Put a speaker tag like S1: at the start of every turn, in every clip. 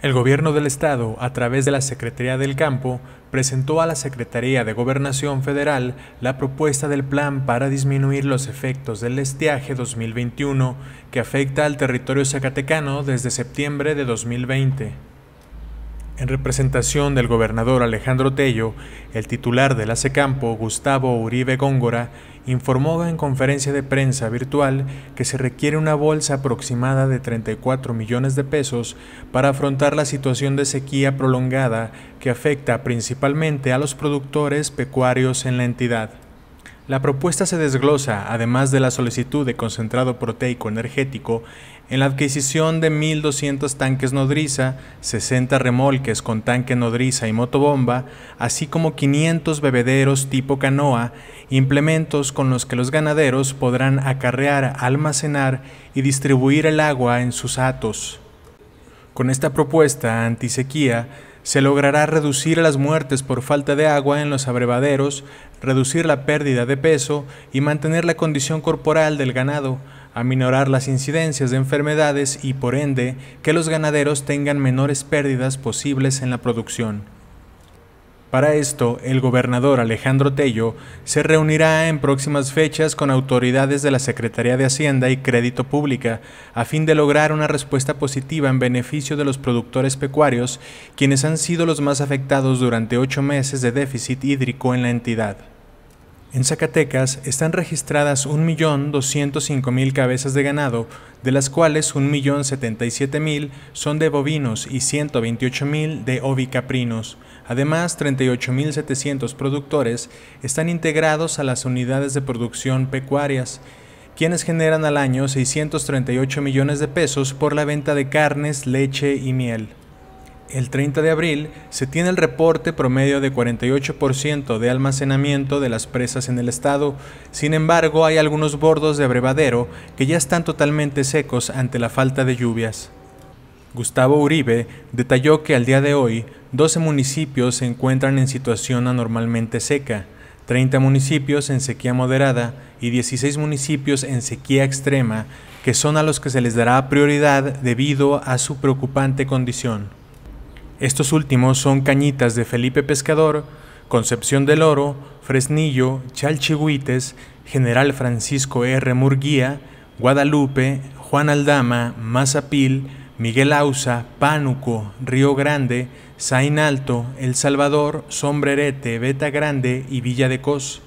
S1: El gobierno del estado, a través de la Secretaría del Campo, presentó a la Secretaría de Gobernación Federal la propuesta del plan para disminuir los efectos del estiaje 2021 que afecta al territorio zacatecano desde septiembre de 2020 en representación del gobernador Alejandro Tello, el titular del la Secampo, Gustavo Uribe Góngora, informó en conferencia de prensa virtual que se requiere una bolsa aproximada de 34 millones de pesos para afrontar la situación de sequía prolongada que afecta principalmente a los productores pecuarios en la entidad. La propuesta se desglosa, además de la solicitud de concentrado proteico energético, en la adquisición de 1.200 tanques nodriza, 60 remolques con tanque nodriza y motobomba, así como 500 bebederos tipo canoa, implementos con los que los ganaderos podrán acarrear, almacenar y distribuir el agua en sus atos. Con esta propuesta antisequía, se logrará reducir las muertes por falta de agua en los abrevaderos, reducir la pérdida de peso y mantener la condición corporal del ganado, aminorar las incidencias de enfermedades y por ende que los ganaderos tengan menores pérdidas posibles en la producción. Para esto, el gobernador Alejandro Tello se reunirá en próximas fechas con autoridades de la Secretaría de Hacienda y Crédito Pública a fin de lograr una respuesta positiva en beneficio de los productores pecuarios, quienes han sido los más afectados durante ocho meses de déficit hídrico en la entidad. En Zacatecas están registradas 1.205.000 cabezas de ganado, de las cuales 1.077.000 son de bovinos y 128.000 de ovicaprinos. Además, 38.700 productores están integrados a las unidades de producción pecuarias, quienes generan al año 638 millones de pesos por la venta de carnes, leche y miel. El 30 de abril se tiene el reporte promedio de 48% de almacenamiento de las presas en el estado, sin embargo hay algunos bordos de abrevadero que ya están totalmente secos ante la falta de lluvias. Gustavo Uribe detalló que al día de hoy 12 municipios se encuentran en situación anormalmente seca, 30 municipios en sequía moderada y 16 municipios en sequía extrema, que son a los que se les dará prioridad debido a su preocupante condición. Estos últimos son Cañitas de Felipe Pescador, Concepción del Oro, Fresnillo, Chalchihuites, General Francisco R. Murguía, Guadalupe, Juan Aldama, Mazapil, Miguel Ausa, Pánuco, Río Grande, Sainalto, Alto, El Salvador, Sombrerete, Beta Grande y Villa de Cos.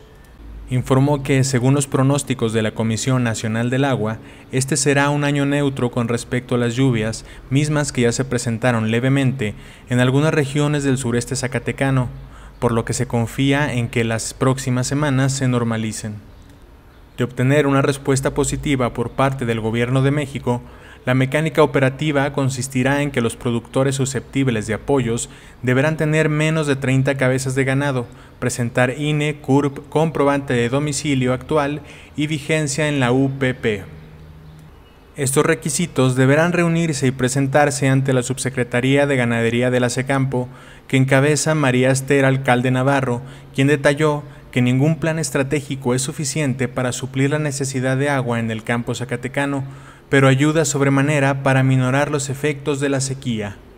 S1: Informó que, según los pronósticos de la Comisión Nacional del Agua, este será un año neutro con respecto a las lluvias, mismas que ya se presentaron levemente en algunas regiones del sureste zacatecano, por lo que se confía en que las próximas semanas se normalicen. De obtener una respuesta positiva por parte del Gobierno de México, la mecánica operativa consistirá en que los productores susceptibles de apoyos deberán tener menos de 30 cabezas de ganado, presentar INE, CURP, comprobante de domicilio actual y vigencia en la UPP. Estos requisitos deberán reunirse y presentarse ante la Subsecretaría de Ganadería de la SECAMPO, que encabeza María Esther Alcalde Navarro, quien detalló que ningún plan estratégico es suficiente para suplir la necesidad de agua en el campo zacatecano, pero ayuda sobremanera para minorar los efectos de la sequía.